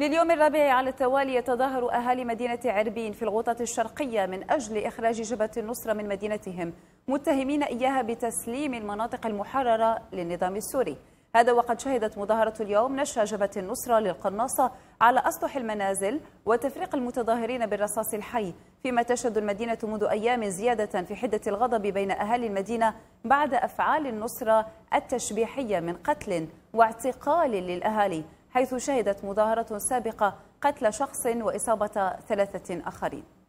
لليوم الرابع على التوالي يتظاهر أهالي مدينة عربين في الغوطة الشرقية من أجل إخراج جبهة النصرة من مدينتهم متهمين إياها بتسليم المناطق المحررة للنظام السوري هذا وقد شهدت مظاهرة اليوم نشر جبهة النصرة للقناصة على أسطح المنازل وتفريق المتظاهرين بالرصاص الحي فيما تشهد المدينة منذ أيام زيادة في حدة الغضب بين أهالي المدينة بعد أفعال النصرة التشبيحية من قتل واعتقال للأهالي حيث شهدت مظاهرة سابقة قتل شخص وإصابة ثلاثة آخرين